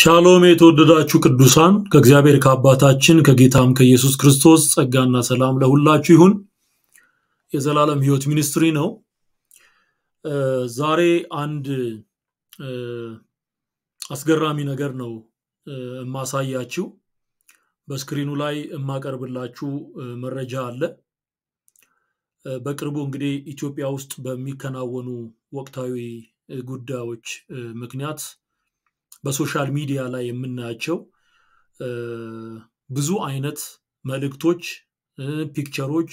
ሻሎም የተወደዳችሁ ቅዱሳን ከእግዚአብሔር ከአባታችን ከጌታም ከኢየሱስ ክርስቶስ ጸጋና ሰላም ለሁላችሁ ይሁን። የዘላለም ህይወት ሚኒስትሪ ነው። ዛሬ አንድ አስገራሚ ነገር ነው የማሳያችሁ። በስክሪኑ ላይ የማቀርብላችሁ መረጃ አለ። በቅርቡ እንግዲህ ኢትዮጵያ ውስጥ በሚከናወኑ ወቅታዊ ጉዳዮች ምክንያት በሶሻል ሚዲያ ላይ የምናያቸው ብዙ አይነት መልእክቶች፣ ፒክቸሮች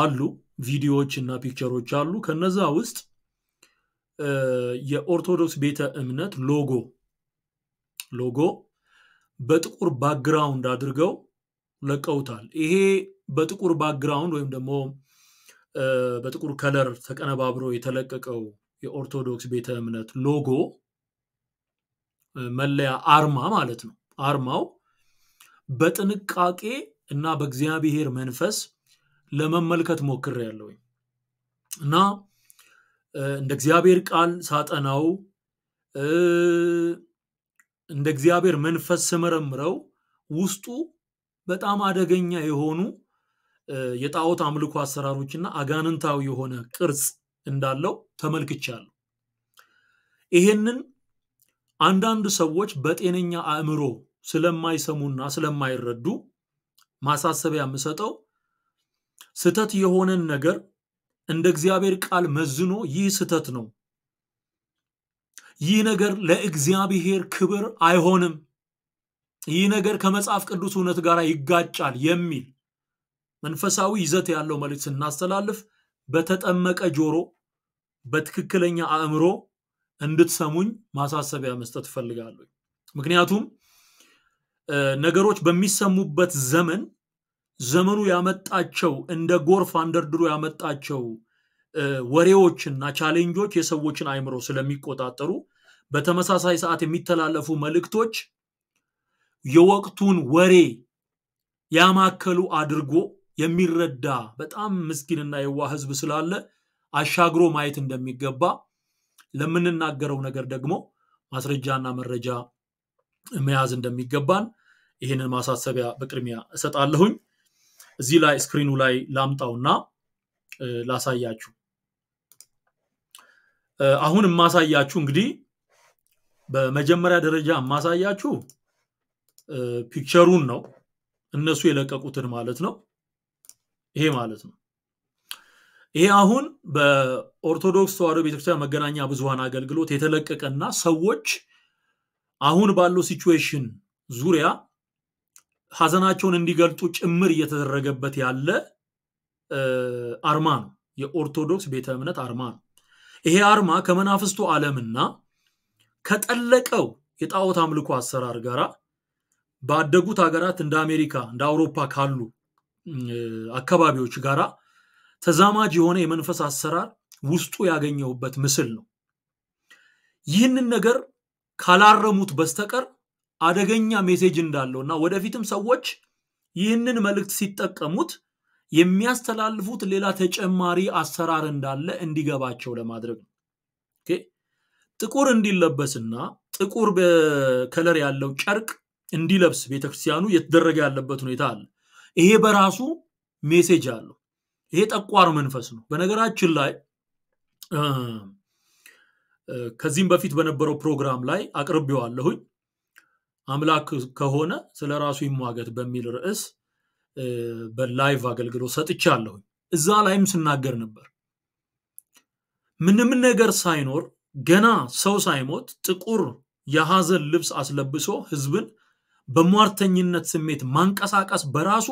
አሉ፣ ቪዲዮዎች እና ፒክቸሮች አሉ። ከነዛ ውስጥ የኦርቶዶክስ ቤተ እምነት ሎጎ ሎጎ በጥቁር ባክግራውንድ አድርገው ለቀውታል። ይሄ በጥቁር ባክግራውንድ ወይም ደግሞ በጥቁር ከለር ተቀነባብሮ የተለቀቀው የኦርቶዶክስ ቤተ እምነት ሎጎ መለያ አርማ ማለት ነው። አርማው በጥንቃቄ እና በእግዚአብሔር መንፈስ ለመመልከት ያለው እና እንደ እግዚአብሔር ቃል ሳጠናው እንደ እግዚአብሔር መንፈስ ስመረምረው ውስጡ በጣም አደገኛ የሆኑ የጣዖት አምልኮ አሰራሮችና አጋንንታዊ የሆነ ቅርጽ እንዳለው ተመልክቻለሁ። ይሄንን አንዳንድ ሰዎች በጤነኛ አእምሮ ስለማይሰሙና ስለማይረዱ ማሳሰቢያ የምሰጠው ስተት የሆነን ነገር እንደ እግዚአብሔር ቃል መዝኖ ይህ ስተት ነው፣ ይህ ነገር ለእግዚአብሔር ክብር አይሆንም፣ ይህ ነገር ከመጽሐፍ ቅዱስ እውነት ጋር ይጋጫል የሚል መንፈሳዊ ይዘት ያለው መልእክት ስናስተላልፍ በተጠመቀ ጆሮ በትክክለኛ አእምሮ እንድትሰሙኝ ማሳሰቢያ መስጠት እፈልጋለሁ። ምክንያቱም ነገሮች በሚሰሙበት ዘመን ዘመኑ ያመጣቸው እንደ ጎርፍ አንደርድሮ ያመጣቸው ወሬዎችና ቻሌንጆች የሰዎችን አይምሮ ስለሚቆጣጠሩ በተመሳሳይ ሰዓት የሚተላለፉ መልእክቶች የወቅቱን ወሬ ያማከሉ አድርጎ የሚረዳ በጣም ምስኪንና የዋ ህዝብ ስላለ አሻግሮ ማየት እንደሚገባ ለምንናገረው ነገር ደግሞ ማስረጃና መረጃ መያዝ እንደሚገባን ይህንን ማሳሰቢያ በቅድሚያ እሰጣለሁኝ። እዚህ ላይ ስክሪኑ ላይ ላምጣውና ላሳያችሁ። አሁን የማሳያችሁ እንግዲህ በመጀመሪያ ደረጃ የማሳያችሁ ፒክቸሩን ነው፣ እነሱ የለቀቁትን ማለት ነው። ይሄ ማለት ነው። ይሄ አሁን በኦርቶዶክስ ተዋሕዶ ቤተክርስቲያን መገናኛ ብዙሃን አገልግሎት የተለቀቀና ሰዎች አሁን ባለው ሲቹዌሽን ዙሪያ ሀዘናቸውን እንዲገልጡ ጭምር እየተደረገበት ያለ አርማ ነው። የኦርቶዶክስ ቤተ እምነት አርማ ነው። ይሄ አርማ ከመናፍስቱ ዓለምና ከጠለቀው የጣዖት አምልኮ አሰራር ጋር ባደጉት ሀገራት እንደ አሜሪካ እንደ አውሮፓ ካሉ አካባቢዎች ጋራ ተዛማጅ የሆነ የመንፈስ አሰራር ውስጡ ያገኘውበት ምስል ነው። ይህንን ነገር ካላረሙት በስተቀር አደገኛ ሜሴጅ እንዳለው እና ወደፊትም ሰዎች ይህንን መልእክት ሲጠቀሙት የሚያስተላልፉት ሌላ ተጨማሪ አሰራር እንዳለ እንዲገባቸው ለማድረግ ነው። ጥቁር እንዲለበስና ጥቁር ከለር ያለው ጨርቅ እንዲለብስ ቤተክርስቲያኑ እየተደረገ ያለበት ሁኔታ አለ። ይሄ በራሱ ሜሴጅ አለው። ይሄ ጠቋር መንፈስ ነው። በነገራችን ላይ ከዚህም በፊት በነበረው ፕሮግራም ላይ አቅርቤዋለሁኝ አምላክ ከሆነ ስለ ራሱ ይሟገት በሚል ርዕስ በላይቭ አገልግሎት አለሁኝ እዛ ላይም ስናገር ነበር። ምንም ነገር ሳይኖር ገና ሰው ሳይሞት ጥቁር የሐዘን ልብስ አስለብሶ ህዝብን በሟርተኝነት ስሜት ማንቀሳቀስ በራሱ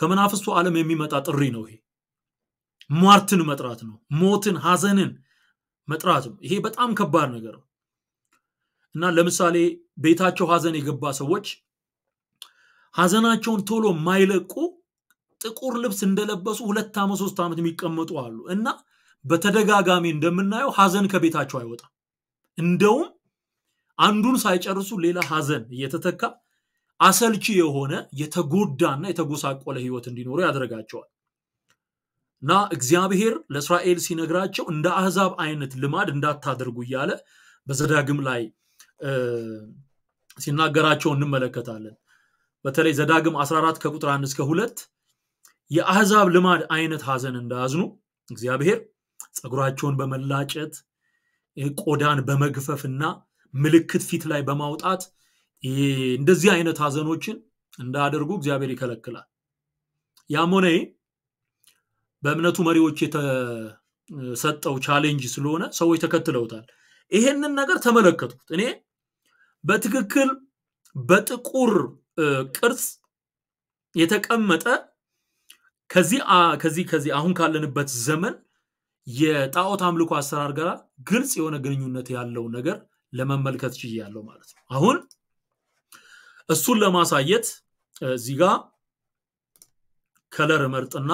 ከመናፍስቱ ዓለም የሚመጣ ጥሪ ነው። ይሄ ሟርትን መጥራት ነው። ሞትን፣ ሀዘንን መጥራት ነው። ይሄ በጣም ከባድ ነገር ነው እና ለምሳሌ ቤታቸው ሀዘን የገባ ሰዎች ሀዘናቸውን ቶሎ ማይለቁ ጥቁር ልብስ እንደለበሱ ሁለት ዓመት ሶስት ዓመት የሚቀመጡ አሉ እና በተደጋጋሚ እንደምናየው ሀዘን ከቤታቸው አይወጣም። እንደውም አንዱን ሳይጨርሱ ሌላ ሀዘን እየተተካ አሰልቺ የሆነ የተጎዳና የተጎሳቆለ ህይወት እንዲኖሩ ያደርጋቸዋል እና እግዚአብሔር ለእስራኤል ሲነግራቸው እንደ አህዛብ አይነት ልማድ እንዳታደርጉ እያለ በዘዳግም ላይ ሲናገራቸው እንመለከታለን። በተለይ ዘዳግም 14 ከቁጥር 1 እስከ 2 የአህዛብ ልማድ አይነት ሀዘን እንዳያዝኑ እግዚአብሔር ጸጉራቸውን በመላጨት ቆዳን በመግፈፍና ምልክት ፊት ላይ በማውጣት እንደዚህ አይነት ሀዘኖችን እንዳደርጉ እግዚአብሔር ይከለክላል። ያም ሆነ በእምነቱ መሪዎች የተሰጠው ቻሌንጅ ስለሆነ ሰዎች ተከትለውታል። ይሄንን ነገር ተመለከትኩት። እኔ በትክክል በጥቁር ቅርጽ የተቀመጠ ከዚህ ከዚህ ከዚህ አሁን ካለንበት ዘመን የጣዖት አምልኮ አሰራር ጋር ግልጽ የሆነ ግንኙነት ያለው ነገር ለመመልከት ችያለሁ ማለት ነው። አሁን እሱን ለማሳየት እዚህ ጋ ከለር መርጥና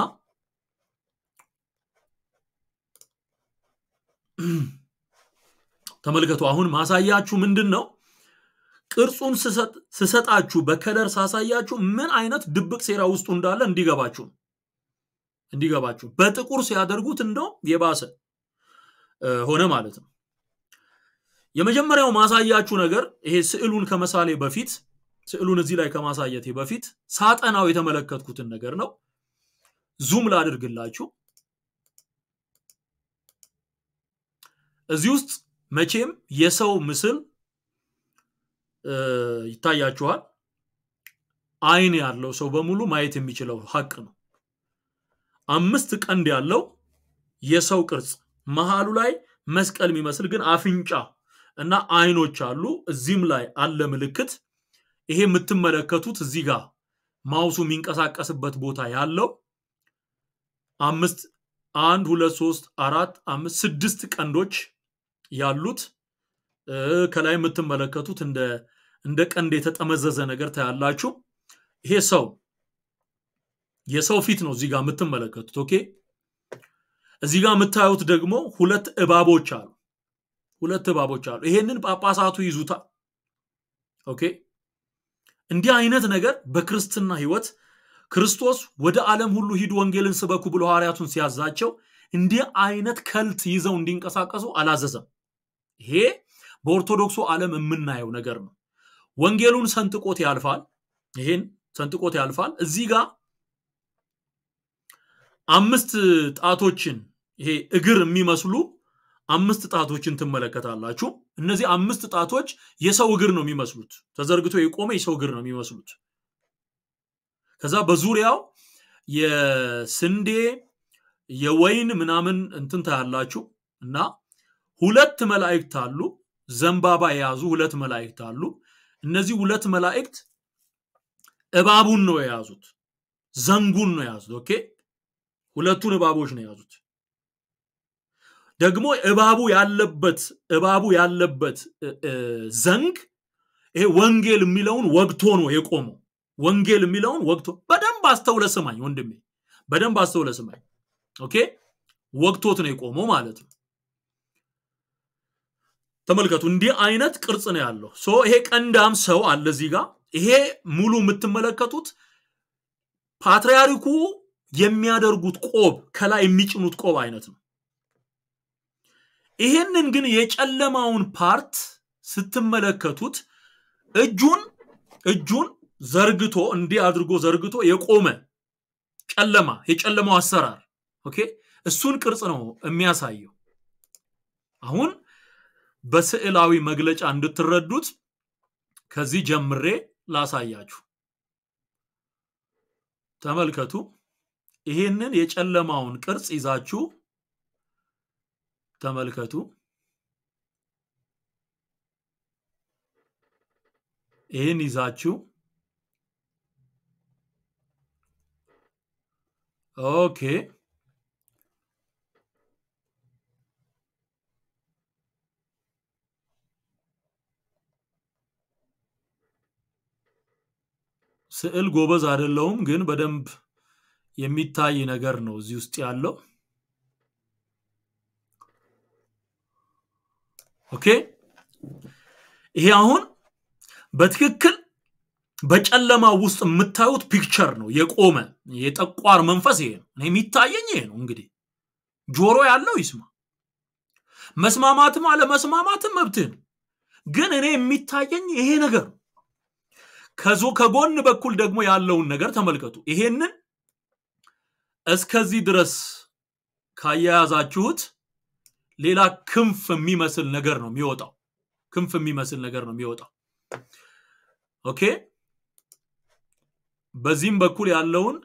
ተመልከቱ። አሁን ማሳያችሁ ምንድን ነው? ቅርጹን ስሰጣችሁ በከለር ሳሳያችሁ ምን አይነት ድብቅ ሴራ ውስጡ እንዳለ እንዲገባችሁ እንዲገባችሁ በጥቁር ሲያደርጉት እንደው የባሰ ሆነ ማለት ነው። የመጀመሪያው ማሳያችሁ ነገር ይሄ ስዕሉን ከመሳሌ በፊት ስዕሉን እዚህ ላይ ከማሳየቴ በፊት ሳጠናው የተመለከትኩትን ነገር ነው። ዙም ላድርግላችሁ። እዚህ ውስጥ መቼም የሰው ምስል ይታያችኋል። አይን ያለው ሰው በሙሉ ማየት የሚችለው ሀቅ ነው። አምስት ቀንድ ያለው የሰው ቅርጽ መሃሉ ላይ መስቀል የሚመስል ግን አፍንጫ እና አይኖች አሉ። እዚህም ላይ አለ ምልክት ይሄ የምትመለከቱት እዚህ ጋር ማውሱ የሚንቀሳቀስበት ቦታ ያለው አምስት አንድ ሁለት ሶስት አራት አምስት ስድስት ቀንዶች ያሉት ከላይ የምትመለከቱት እንደ እንደ ቀንድ የተጠመዘዘ ነገር ታያላችሁ። ይሄ ሰው የሰው ፊት ነው እዚህ ጋር የምትመለከቱት። ኦኬ እዚህ ጋር የምታዩት ደግሞ ሁለት እባቦች አሉ። ሁለት እባቦች አሉ። ይሄንን ጳጳሳቱ ይዙታል። ኦኬ እንዲህ አይነት ነገር በክርስትና ህይወት ክርስቶስ ወደ ዓለም ሁሉ ሂዱ ወንጌልን ስበኩ ብሎ ሐዋርያቱን ሲያዛቸው እንዲህ አይነት ከልት ይዘው እንዲንቀሳቀሱ አላዘዘም። ይሄ በኦርቶዶክሱ ዓለም የምናየው ነገር ነው። ወንጌሉን ሰንጥቆት ያልፋል። ይሄን ሰንጥቆት ያልፋል። እዚህ ጋር አምስት ጣቶችን ይሄ እግር የሚመስሉ አምስት ጣቶችን ትመለከታላችሁ። እነዚህ አምስት ጣቶች የሰው እግር ነው የሚመስሉት። ተዘርግቶ የቆመ የሰው እግር ነው የሚመስሉት። ከዛ በዙሪያው የስንዴ የወይን ምናምን እንትን ታያላችሁ እና ሁለት መላእክት አሉ። ዘንባባ የያዙ ሁለት መላእክት አሉ። እነዚህ ሁለት መላእክት እባቡን ነው የያዙት፣ ዘንጉን ነው የያዙት። ኦኬ ሁለቱን እባቦች ነው የያዙት። ደግሞ እባቡ ያለበት እባቡ ያለበት ዘንግ ይሄ ወንጌል የሚለውን ወግቶ ነው የቆመው። ወንጌል የሚለውን ወግቶ በደንብ አስተውለ ስማኝ ወንድሜ፣ በደንብ አስተውለ ስማኝ። ኦኬ ወግቶት ነው የቆመው ማለት ነው። ተመልከቱ፣ እንዲህ አይነት ቅርጽ ነው ያለው። ሶ ይሄ ቀንዳም ሰው አለ እዚህ ጋር። ይሄ ሙሉ የምትመለከቱት ፓትርያርኩ የሚያደርጉት ቆብ ከላይ የሚጭኑት ቆብ አይነት ነው። ይሄንን ግን የጨለማውን ፓርት ስትመለከቱት እጁን እጁን ዘርግቶ እንዲህ አድርጎ ዘርግቶ የቆመ ጨለማ የጨለማው አሰራር ኦኬ እሱን ቅርጽ ነው የሚያሳየው። አሁን በስዕላዊ መግለጫ እንድትረዱት ከዚህ ጀምሬ ላሳያችሁ። ተመልከቱ። ይህንን የጨለማውን ቅርጽ ይዛችሁ ተመልከቱ። ይህን ይዛችሁ ኦኬ ስዕል ጎበዝ አይደለሁም፣ ግን በደንብ የሚታይ ነገር ነው እዚህ ውስጥ ያለው። ኦኬ ይሄ አሁን በትክክል በጨለማ ውስጥ የምታዩት ፒክቸር ነው። የቆመ የጠቋር መንፈስ ይሄ ነው። እኔ የሚታየኝ ይሄ ነው። እንግዲህ ጆሮ ያለው ይስማ። መስማማትም አለመስማማትም መብት ነው። ግን እኔ የሚታየኝ ይሄ ነገር ነው። ከዞ ከጎን በኩል ደግሞ ያለውን ነገር ተመልከቱ። ይሄንን እስከዚህ ድረስ ካያያዛችሁት ሌላ ክንፍ የሚመስል ነገር ነው የሚወጣው። ክንፍ የሚመስል ነገር ነው የሚወጣው። ኦኬ በዚህም በኩል ያለውን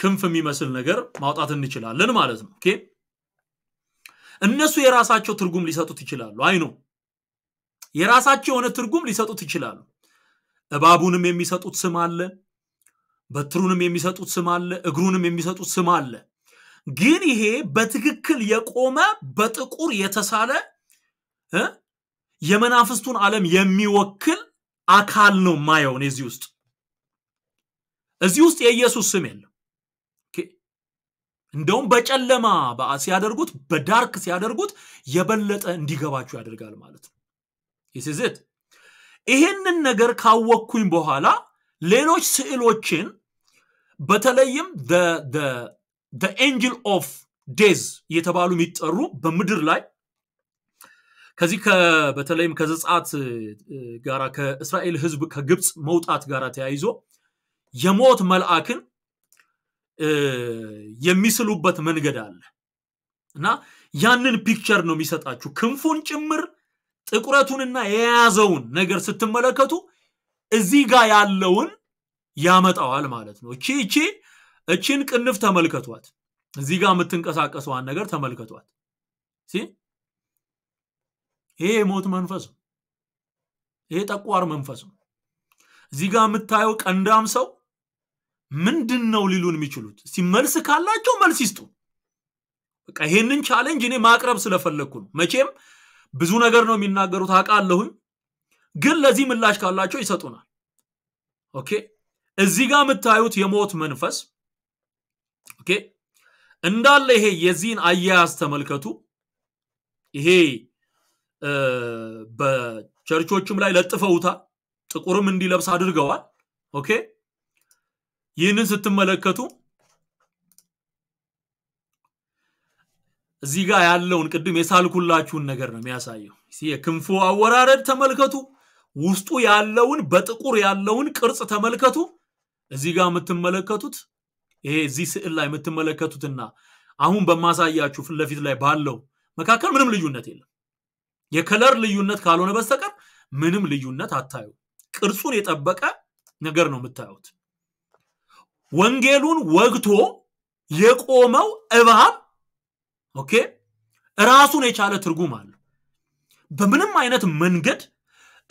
ክንፍ የሚመስል ነገር ማውጣት እንችላለን ማለት ነው። ኦኬ እነሱ የራሳቸው ትርጉም ሊሰጡት ይችላሉ። አይኖ የራሳቸው የሆነ ትርጉም ሊሰጡት ይችላሉ። እባቡንም የሚሰጡት ስም አለ፣ በትሩንም የሚሰጡት ስም አለ፣ እግሩንም የሚሰጡት ስም አለ። ግን ይሄ በትክክል የቆመ በጥቁር የተሳለ የመናፍስቱን ዓለም የሚወክል አካል ነው ማየውን እዚህ ውስጥ እዚህ ውስጥ የኢየሱስ ስም የለም። እንደውም በጨለማ ሲያደርጉት በዳርክ ሲያደርጉት የበለጠ እንዲገባችሁ ያደርጋል ማለት ነው። ይስዝት ይሄንን ነገር ካወቅኩኝ በኋላ ሌሎች ስዕሎችን በተለይም ኤንጅል ኦፍ ዴዝ እየተባሉ የሚጠሩ በምድር ላይ ከዚህ በተለይም ከዘጻት ጋራ ከእስራኤል ህዝብ ከግብፅ መውጣት ጋር ተያይዞ የሞት መልአክን የሚስሉበት መንገድ አለ እና ያንን ፒክቸር ነው የሚሰጣችሁ። ክንፉን ጭምር ጥቁረቱንና የያዘውን ነገር ስትመለከቱ እዚህ ጋር ያለውን ያመጣዋል ማለት ነው። እቺ እቺን ቅንፍ ተመልከቷት። እዚህ ጋር የምትንቀሳቀሰዋን ነገር ተመልከቷት። ሲ ይሄ የሞት መንፈስ ነው። ይሄ ጠቋር መንፈስ ነው። እዚህ ጋር የምታየው ቀንዳም ሰው ምንድን ነው ሊሉን የሚችሉት? ሲመልስ ካላቸው መልስ ይስጡ። በቃ ይሄንን ቻሌንጅ እኔ ማቅረብ ስለፈለግኩ ነው። መቼም ብዙ ነገር ነው የሚናገሩት አውቃለሁኝ፣ ግን ለዚህ ምላሽ ካላቸው ይሰጡናል። ኦኬ እዚህ ጋር የምታዩት የሞት መንፈስ ኦኬ እንዳለ ይሄ የዚህን አያያዝ ተመልከቱ። ይሄ በቸርቾችም ላይ ለጥፈውታ ጥቁርም እንዲለብስ አድርገዋል። ኦኬ ይህንን ስትመለከቱ እዚህ ጋር ያለውን ቅድም የሳልኩላችሁን ነገር ነው የሚያሳየው። የክንፉ አወራረድ ተመልከቱ። ውስጡ ያለውን በጥቁር ያለውን ቅርጽ ተመልከቱ። እዚህ ጋር የምትመለከቱት ይሄ እዚህ ስዕል ላይ የምትመለከቱትና አሁን በማሳያችሁ ፊትለፊት ላይ ባለው መካከል ምንም ልዩነት የለም። የከለር ልዩነት ካልሆነ በስተቀር ምንም ልዩነት አታዩ። ቅርጹን የጠበቀ ነገር ነው የምታዩት። ወንጌሉን ወግቶ የቆመው እባብ ኦኬ ራሱን የቻለ ትርጉም አለ በምንም አይነት መንገድ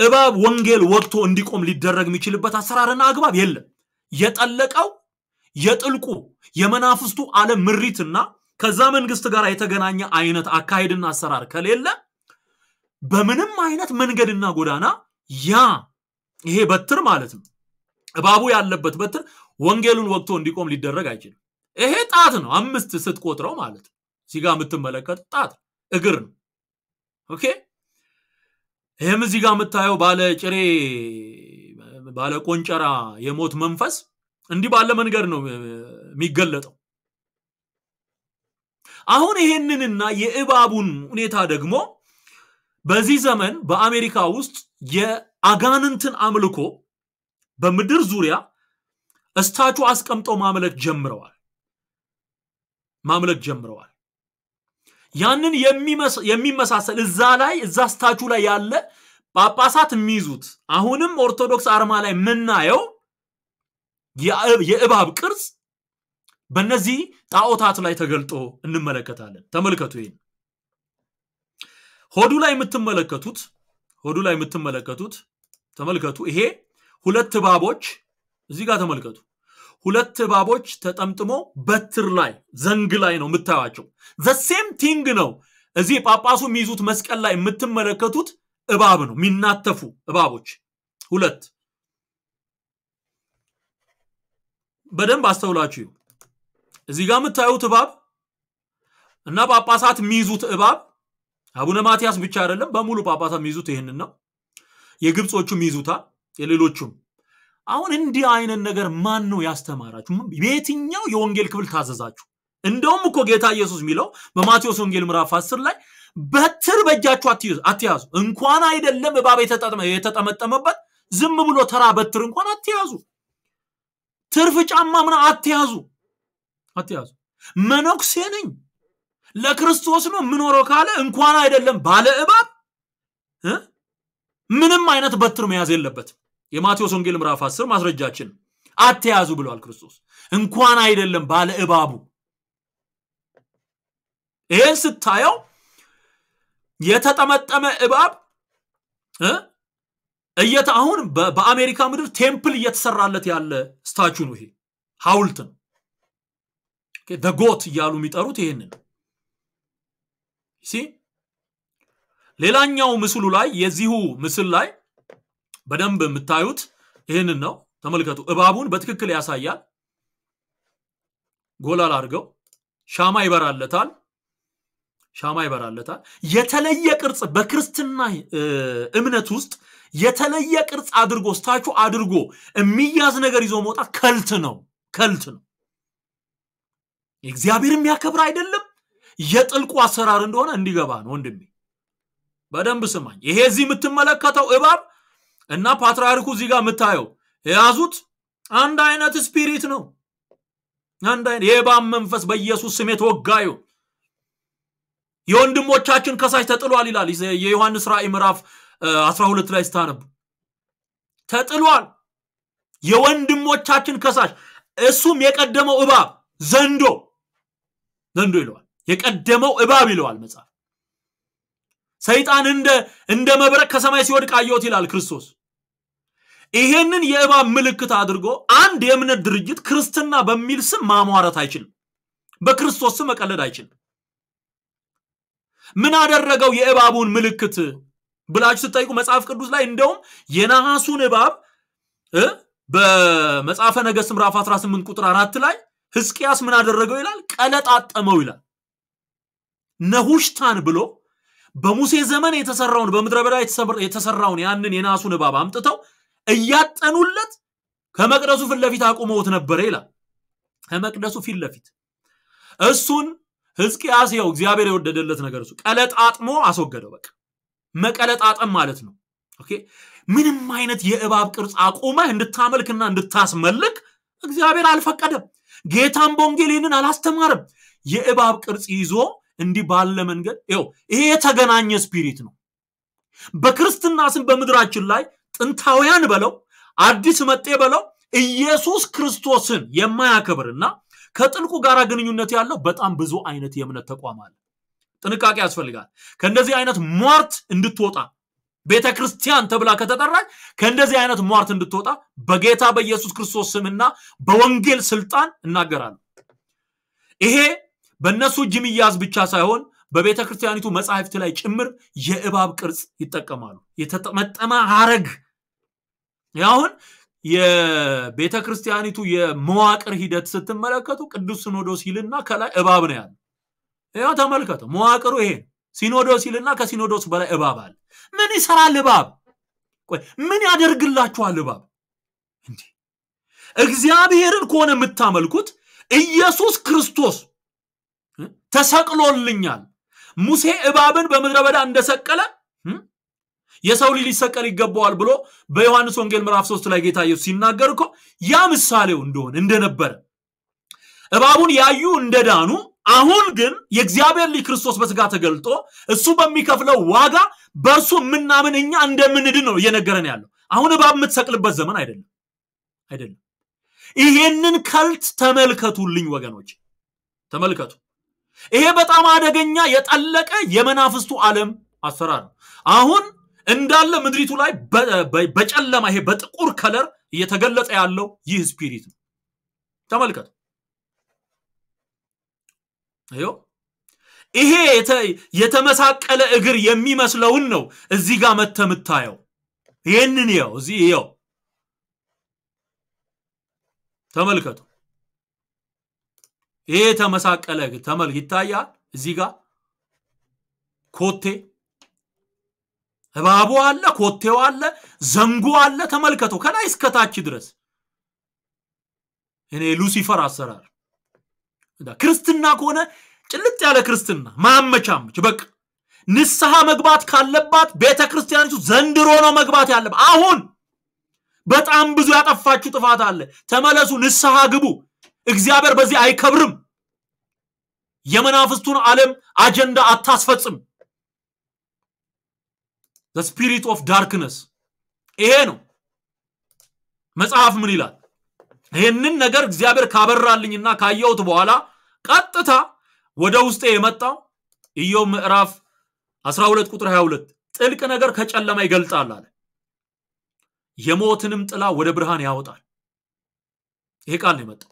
እባብ ወንጌል ወግቶ እንዲቆም ሊደረግ የሚችልበት አሰራርና አግባብ የለም። የጠለቀው የጥልቁ የመናፍስቱ ዓለም ምሪትና ከዛ መንግስት ጋር የተገናኘ አይነት አካሄድና አሰራር ከሌለ በምንም አይነት መንገድና ጎዳና ያ ይሄ በትር ማለት ነው እባቡ ያለበት በትር ወንጌሉን ወቅቶ እንዲቆም ሊደረግ አይችልም። ይሄ ጣት ነው፣ አምስት ስትቆጥረው ማለት ነው። ሲጋ የምትመለከት ጣት እግር ነው። ኦኬ። ይህም እዚህ ጋር የምታየው ባለ ጭሬ ባለ ቆንጨራ የሞት መንፈስ እንዲህ ባለ መንገድ ነው የሚገለጠው። አሁን ይሄንንና የእባቡን ሁኔታ ደግሞ በዚህ ዘመን በአሜሪካ ውስጥ የአጋንንትን አምልኮ በምድር ዙሪያ እስታቹ አስቀምጠው ማምለክ ጀምረዋል ማምለክ ጀምረዋል። ያንን የሚመሳሰል እዛ ላይ እዛ ስታቹ ላይ ያለ ጳጳሳት የሚይዙት አሁንም ኦርቶዶክስ አርማ ላይ የምናየው የእባብ ቅርጽ በእነዚህ ጣዖታት ላይ ተገልጦ እንመለከታለን። ተመልከቱ ይህን ሆዱ ላይ የምትመለከቱት ሆዱ ላይ የምትመለከቱት ተመልከቱ። ይሄ ሁለት እባቦች እዚህ ጋር ተመልከቱ። ሁለት እባቦች ተጠምጥሞ በትር ላይ ዘንግ ላይ ነው የምታዩቸው። ዘሴም ቲንግ ነው። እዚህ ጳጳሱ የሚይዙት መስቀል ላይ የምትመለከቱት እባብ ነው። የሚናተፉ እባቦች ሁለት በደንብ አስተውላችሁ እዚህ ጋር የምታዩት እባብ እና ጳጳሳት የሚይዙት እባብ አቡነ ማትያስ ብቻ አይደለም፣ በሙሉ ጳጳሳት የሚይዙት ይህንን ነው። የግብጾቹም ይዙታል፣ የሌሎቹም። አሁን እንዲህ አይነት ነገር ማን ነው ያስተማራችሁ? በየትኛው የወንጌል ክፍል ታዘዛችሁ? እንደውም እኮ ጌታ ኢየሱስ የሚለው በማቴዎስ ወንጌል ምዕራፍ 10 ላይ በትር በእጃችሁ አትያዙ፣ እንኳን አይደለም እባብ የተጠመጠመበት ዝም ብሎ ተራ በትር እንኳን አትያዙ። ትርፍ ጫማ ምን አትያዙ አትያዙ። መነኩሴ ነኝ ለክርስቶስ ነው የምኖረው ካለ እንኳን አይደለም ባለ እባብ ምንም አይነት በትር መያዝ የለበትም። የማቴዎስ ወንጌል ምዕራፍ 10 ማስረጃችን አትያዙ ብሏል ክርስቶስ። እንኳን አይደለም ባለ እባቡ። ይህን ስታየው የተጠመጠመ እባብ እየተ አሁን በአሜሪካ ምድር ቴምፕል እየተሰራለት ያለ ስታቹ ነው። ይሄ ሐውልት ነው። ጎት እያሉ የሚጠሩት ይህንን ነው። ሲ ሌላኛው ምስሉ ላይ የዚሁ ምስል ላይ በደንብ የምታዩት ይህንን ነው። ተመልከቱ። እባቡን በትክክል ያሳያል። ጎላል አድርገው ሻማ ይበራለታል። ሻማ ይበራለታል። የተለየ ቅርጽ በክርስትና እምነት ውስጥ የተለየ ቅርጽ አድርጎ ስታቹ አድርጎ የሚያዝ ነገር ይዞ መውጣት ከልት ነው፣ ከልት ነው። እግዚአብሔር የሚያከብር አይደለም። የጥልቁ አሰራር እንደሆነ እንዲገባ ነው። ወንድሜ በደንብ ስማኝ። ይሄ እዚህ የምትመለከተው እባብ እና ፓትርያርኩ እዚህ ጋር የምታየው የያዙት አንድ አይነት ስፒሪት ነው። አንድ አይነት የእባብ መንፈስ በኢየሱስ ስም የተወጋዩ የወንድሞቻችን ከሳሽ ተጥሏል ይላል የዮሐንስ ራእይ ምዕራፍ 12 ላይ ስታነቡ ተጥሏል። የወንድሞቻችን ከሳሽ እሱም የቀደመው እባብ ዘንዶ ዘንዶ ይለዋል። የቀደመው እባብ ይለዋል መጽሐፍ። ሰይጣን እንደ እንደ መብረቅ ከሰማይ ሲወድቅ አየሁት ይላል ክርስቶስ። ይሄንን የእባብ ምልክት አድርጎ አንድ የእምነት ድርጅት ክርስትና በሚል ስም ማሟረት አይችልም። በክርስቶስ ስም መቀለድ አይችልም። ምን አደረገው የእባቡን ምልክት ብላችሁ ስጠይቁ መጽሐፍ ቅዱስ ላይ እንደውም የነሐሱን እባብ በመጽሐፈ ነገሥት ምዕራፍ 18 ቁጥር አራት ላይ ህዝቅያስ ምን አደረገው ይላል ቀለጣጠመው ይላል ነሁሽታን ብሎ በሙሴ ዘመን የተሰራውን በምድረ በዳ የተሰራውን ያንን የናሱን እባብ አምጥተው እያጠኑለት ከመቅደሱ ፊት ለፊት አቁመውት ነበረ ይላል ከመቅደሱ ፊት ለፊት እሱን ህዝቅያስ ያው እግዚአብሔር የወደደለት ነገር እሱ ቀለጣጥሞ አስወገደው። በቃ መቀለጣጠም ማለት ነው። ኦኬ ምንም አይነት የእባብ ቅርጽ አቁመህ እንድታመልክና እንድታስመልክ እግዚአብሔር አልፈቀደም። ጌታም በወንጌል ይህንን አላስተማርም። የእባብ ቅርጽ ይዞ እንዲህ ባለ መንገድ ይኸው ይሄ የተገናኘ ስፒሪት ነው። በክርስትና ስም በምድራችን ላይ ጥንታውያን በለው አዲስ መጤ በለው ኢየሱስ ክርስቶስን የማያከብርና ከጥልቁ ጋር ግንኙነት ያለው በጣም ብዙ አይነት የእምነት ተቋም አለ። ጥንቃቄ ያስፈልጋል። ከእንደዚህ አይነት ሟርት እንድትወጣ ቤተ ክርስቲያን ተብላ ከተጠራች ከእንደዚህ አይነት ሟርት እንድትወጣ በጌታ በኢየሱስ ክርስቶስ ስምና በወንጌል ስልጣን እናገራለሁ። ይሄ በእነሱ እጅ የሚያዝ ብቻ ሳይሆን በቤተ ክርስቲያኒቱ መጽሐፍት ላይ ጭምር የእባብ ቅርጽ ይጠቀማሉ። የተጠመጠመ ሀረግ አሁን የቤተ ክርስቲያኒቱ የመዋቅር ሂደት ስትመለከቱ ቅዱስ ሲኖዶስ ይልና ከላይ እባብ ነው ያለው። ያው ተመልከቱ፣ መዋቅሩ ይሄ ሲኖዶስ ይልና ከሲኖዶስ በላይ እባብ አለ። ምን ይሰራል እባብ? ምን ያደርግላችኋል እባብ? እንዲህ እግዚአብሔርን ከሆነ የምታመልኩት ኢየሱስ ክርስቶስ ተሰቅሎልኛል። ሙሴ እባብን በምድረ በዳ እንደሰቀለ የሰው ልጅ ሊሰቀል ይገባዋል ብሎ በዮሐንስ ወንጌል ምዕራፍ ሶስት ላይ ጌታ ኢየሱስ ሲናገር እኮ ያ ምሳሌው እንደሆነ እንደነበረ እባቡን ያዩ እንደዳኑ አሁን ግን የእግዚአብሔር ልጅ ክርስቶስ በስጋ ተገልጦ እሱ በሚከፍለው ዋጋ በእርሱ የምናምን እኛ እንደምንድን ነው እየነገረን ያለው። አሁን እባብ የምትሰቅልበት ዘመን አይደለም አይደለም። ይሄንን ከልት ተመልከቱልኝ ወገኖች፣ ተመልከቱ። ይሄ በጣም አደገኛ የጠለቀ የመናፍስቱ ዓለም አሰራር ነው። አሁን እንዳለ ምድሪቱ ላይ በጨለማ ይሄ በጥቁር ከለር እየተገለጠ ያለው ይህ ስፒሪት ነው። ተመልከቱ። ይሄ የተመሳቀለ እግር የሚመስለውን ነው እዚህ ጋር መተ የምታየው። ይህንን ያው እዚህ ያው ተመልከቱ። ይሄ የተመሳቀለ እግር ተመል ይታያል እዚህ ጋር ኮቴ እባቡ አለ፣ ኮቴው አለ፣ ዘንጉ አለ። ተመልከቶ ከላይ እስከታች ድረስ እኔ ሉሲፈር አሰራር ክርስትና ከሆነ ጭልጥ ያለ ክርስትና ማመቻመች በቃ ንስሐ መግባት ካለባት ቤተ ክርስቲያኒቱ ዘንድሮ ነው መግባት ያለባት። አሁን በጣም ብዙ ያጠፋችሁ ጥፋት አለ። ተመለሱ፣ ንስሐ ግቡ። እግዚአብሔር በዚህ አይከብርም። የመናፍስቱን ዓለም አጀንዳ አታስፈጽም። ስፒሪት ኦፍ ዳርክነስ ይሄ ነው። መጽሐፍ ምን ይላል? ይህንን ነገር እግዚአብሔር ካበራልኝና ካየሁት በኋላ ቀጥታ ወደ ውስጤ የመጣው ኢዮብ ምዕራፍ 12 ቁጥር 22 ጥልቅ ነገር ከጨለማ ይገልጣል አለ፣ የሞትንም ጥላ ወደ ብርሃን ያወጣል። ይሄ ቃል ነው የመጣው።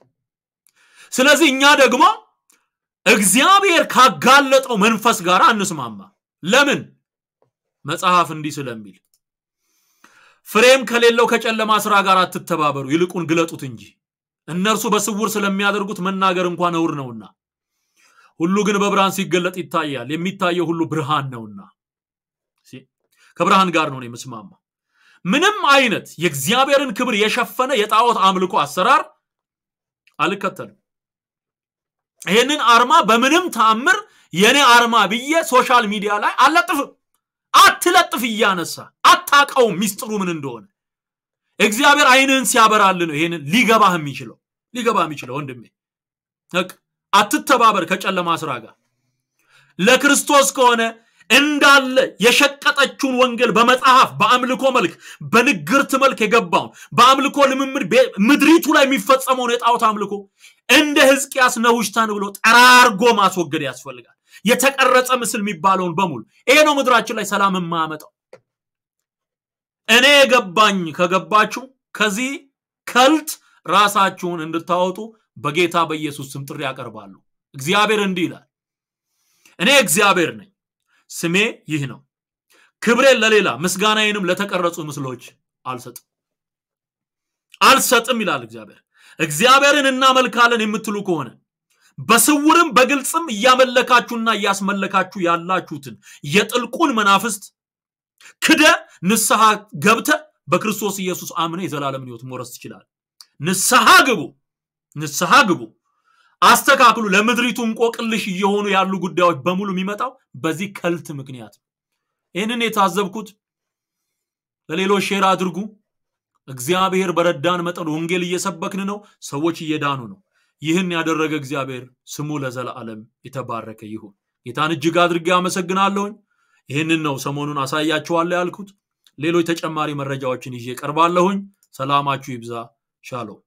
ስለዚህ እኛ ደግሞ እግዚአብሔር ካጋለጠው መንፈስ ጋር አንስማማ። ለምን መጽሐፍ እንዲህ ስለሚል ፍሬም ከሌለው ከጨለማ ስራ ጋር አትተባበሩ፣ ይልቁን ግለጡት እንጂ እነርሱ በስውር ስለሚያደርጉት መናገር እንኳን ነውር ነውና። ሁሉ ግን በብርሃን ሲገለጥ ይታያል፣ የሚታየው ሁሉ ብርሃን ነውና። ከብርሃን ጋር ነው የምስማማ። ምንም አይነት የእግዚአብሔርን ክብር የሸፈነ የጣዖት አምልኮ አሰራር አልከተልም። ይህንን አርማ በምንም ተአምር የኔ አርማ ብዬ ሶሻል ሚዲያ ላይ አልለጥፍም። አትለጥፍ እያነሳ አታቀው ሚስጥሩ ምን እንደሆነ እግዚአብሔር አይንህን ሲያበራል ነው ይሄንን ሊገባህ የሚችለው ሊገባህ የሚችለው ወንድሜ አትተባበር ከጨለማ ስራ ጋር ለክርስቶስ ከሆነ እንዳለ የሸቀጠችውን ወንጌል በመጽሐፍ በአምልኮ መልክ በንግርት መልክ የገባውን በአምልኮ ልምምድ ምድሪቱ ላይ የሚፈጸመውን የጣዖት አምልኮ እንደ ህዝቅያስ ነውሽታን ብሎ ጠራርጎ ማስወገድ ያስፈልጋል። የተቀረጸ ምስል የሚባለውን በሙሉ ይሄ ነው ምድራችን ላይ ሰላም የማያመጣው። እኔ የገባኝ ከገባችሁ ከዚህ ከልት ራሳችሁን እንድታወጡ በጌታ በኢየሱስ ስም ጥሪ ያቀርባሉ። እግዚአብሔር እንዲህ ይላል፣ እኔ እግዚአብሔር ነኝ፣ ስሜ ይህ ነው። ክብሬን ለሌላ ምስጋናዬንም ለተቀረጹ ምስሎች አልሰጥም አልሰጥም ይላል እግዚአብሔር። እግዚአብሔርን እናመልካለን የምትሉ ከሆነ በስውርም በግልጽም እያመለካችሁና እያስመለካችሁ ያላችሁትን የጥልቁን መናፍስት ክደ ንስሐ ገብተ በክርስቶስ ኢየሱስ አምነ የዘላለምን ህይወት መውረስ ትችላል። ንስሐ ግቡ፣ ንስሐ ግቡ፣ አስተካክሉ። ለምድሪቱ እንቆቅልሽ እየሆኑ ያሉ ጉዳዮች በሙሉ የሚመጣው በዚህ ከልት ምክንያት ይህንን የታዘብኩት ለሌሎች ሼር አድርጉ። እግዚአብሔር በረዳን መጠን ወንጌል እየሰበክን ነው። ሰዎች እየዳኑ ነው። ይህን ያደረገ እግዚአብሔር ስሙ ለዘላለም የተባረከ ይሁን። ጌታን እጅግ አድርጌ አመሰግናለሁኝ። ይህንን ነው ሰሞኑን አሳያችኋለሁ ያልኩት። ሌሎች ተጨማሪ መረጃዎችን ይዤ ቀርባለሁኝ። ሰላማችሁ ይብዛ። ሻሎም